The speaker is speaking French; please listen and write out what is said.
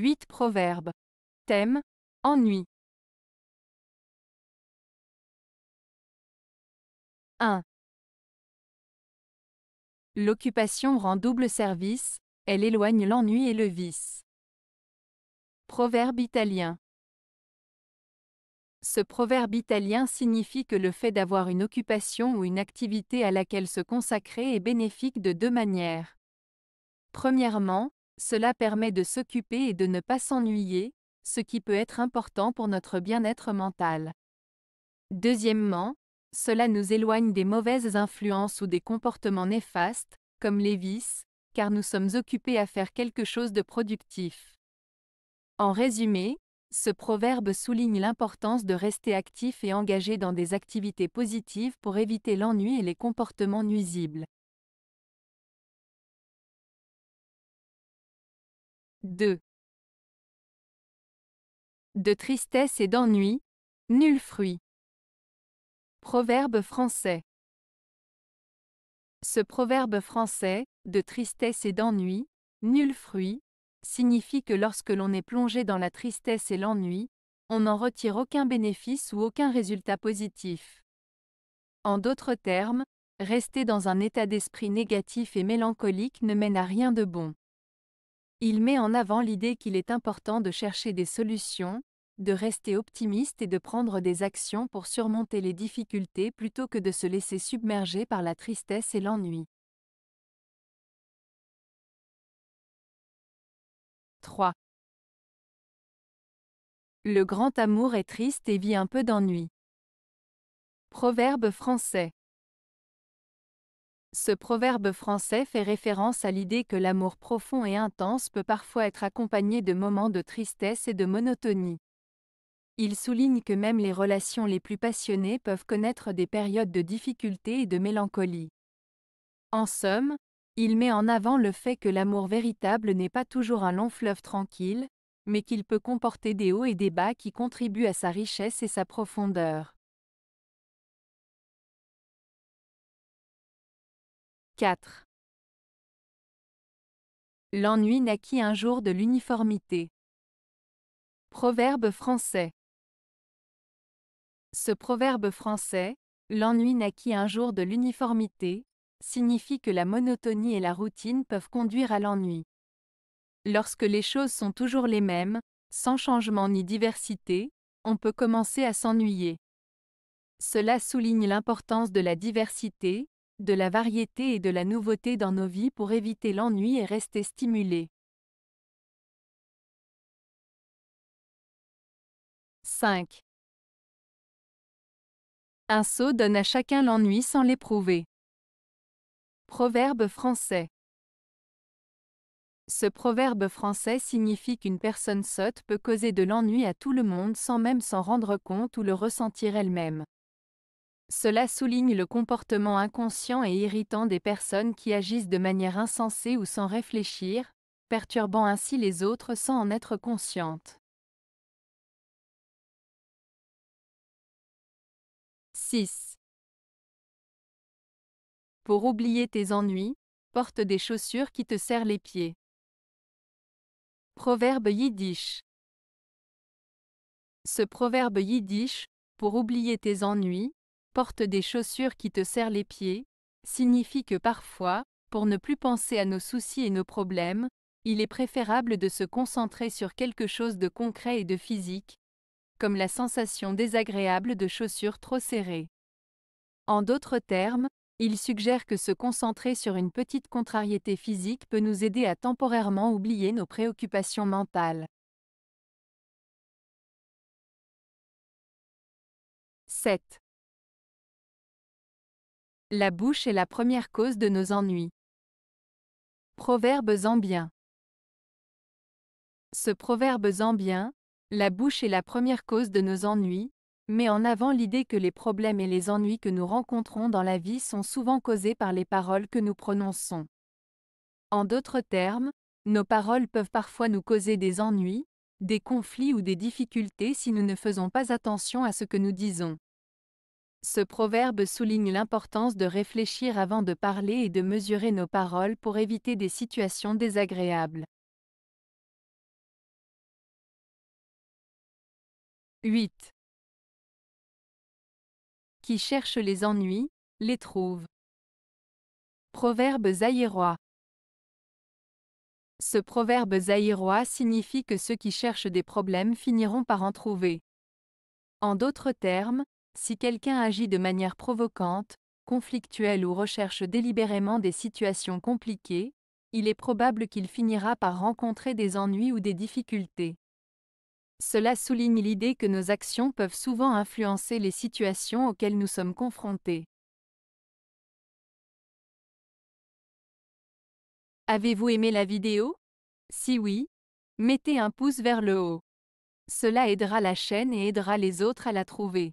8 Proverbes. Thème Ennui. 1. L'occupation rend double service, elle éloigne l'ennui et le vice. Proverbe italien. Ce proverbe italien signifie que le fait d'avoir une occupation ou une activité à laquelle se consacrer est bénéfique de deux manières. Premièrement, cela permet de s'occuper et de ne pas s'ennuyer, ce qui peut être important pour notre bien-être mental. Deuxièmement, cela nous éloigne des mauvaises influences ou des comportements néfastes, comme les vices, car nous sommes occupés à faire quelque chose de productif. En résumé, ce proverbe souligne l'importance de rester actif et engagé dans des activités positives pour éviter l'ennui et les comportements nuisibles. 2. De tristesse et d'ennui, nul fruit. Proverbe français. Ce proverbe français, de tristesse et d'ennui, nul fruit, signifie que lorsque l'on est plongé dans la tristesse et l'ennui, on n'en retire aucun bénéfice ou aucun résultat positif. En d'autres termes, rester dans un état d'esprit négatif et mélancolique ne mène à rien de bon. Il met en avant l'idée qu'il est important de chercher des solutions, de rester optimiste et de prendre des actions pour surmonter les difficultés plutôt que de se laisser submerger par la tristesse et l'ennui. 3. Le grand amour est triste et vit un peu d'ennui. Proverbe français. Ce proverbe français fait référence à l'idée que l'amour profond et intense peut parfois être accompagné de moments de tristesse et de monotonie. Il souligne que même les relations les plus passionnées peuvent connaître des périodes de difficulté et de mélancolie. En somme, il met en avant le fait que l'amour véritable n'est pas toujours un long fleuve tranquille, mais qu'il peut comporter des hauts et des bas qui contribuent à sa richesse et sa profondeur. 4. L'ennui naquit un jour de l'uniformité. Proverbe français. Ce proverbe français, l'ennui naquit un jour de l'uniformité, signifie que la monotonie et la routine peuvent conduire à l'ennui. Lorsque les choses sont toujours les mêmes, sans changement ni diversité, on peut commencer à s'ennuyer. Cela souligne l'importance de la diversité, de la variété et de la nouveauté dans nos vies pour éviter l'ennui et rester stimulés. 5. Un saut donne à chacun l'ennui sans l'éprouver. Proverbe français. Ce proverbe français signifie qu'une personne sotte peut causer de l'ennui à tout le monde sans même s'en rendre compte ou le ressentir elle-même. Cela souligne le comportement inconscient et irritant des personnes qui agissent de manière insensée ou sans réfléchir, perturbant ainsi les autres sans en être conscientes. 6. Pour oublier tes ennuis, porte des chaussures qui te serrent les pieds. Proverbe yiddish. Ce proverbe yiddish, pour oublier tes ennuis, porte des chaussures qui te serrent les pieds, signifie que parfois, pour ne plus penser à nos soucis et nos problèmes, il est préférable de se concentrer sur quelque chose de concret et de physique, comme la sensation désagréable de chaussures trop serrées. En d'autres termes, il suggère que se concentrer sur une petite contrariété physique peut nous aider à temporairement oublier nos préoccupations mentales. 7. La bouche est la première cause de nos ennuis. Proverbe zambien. Ce proverbe zambien, la bouche est la première cause de nos ennuis, met en avant l'idée que les problèmes et les ennuis que nous rencontrons dans la vie sont souvent causés par les paroles que nous prononçons. En d'autres termes, nos paroles peuvent parfois nous causer des ennuis, des conflits ou des difficultés si nous ne faisons pas attention à ce que nous disons. Ce proverbe souligne l'importance de réfléchir avant de parler et de mesurer nos paroles pour éviter des situations désagréables. 8. Qui cherche les ennuis, les trouve. Proverbe zaïrois. Ce proverbe zaïrois signifie que ceux qui cherchent des problèmes finiront par en trouver. En d'autres termes, si quelqu'un agit de manière provocante, conflictuelle ou recherche délibérément des situations compliquées, il est probable qu'il finira par rencontrer des ennuis ou des difficultés. Cela souligne l'idée que nos actions peuvent souvent influencer les situations auxquelles nous sommes confrontés. Avez-vous aimé la vidéo Si oui, mettez un pouce vers le haut. Cela aidera la chaîne et aidera les autres à la trouver.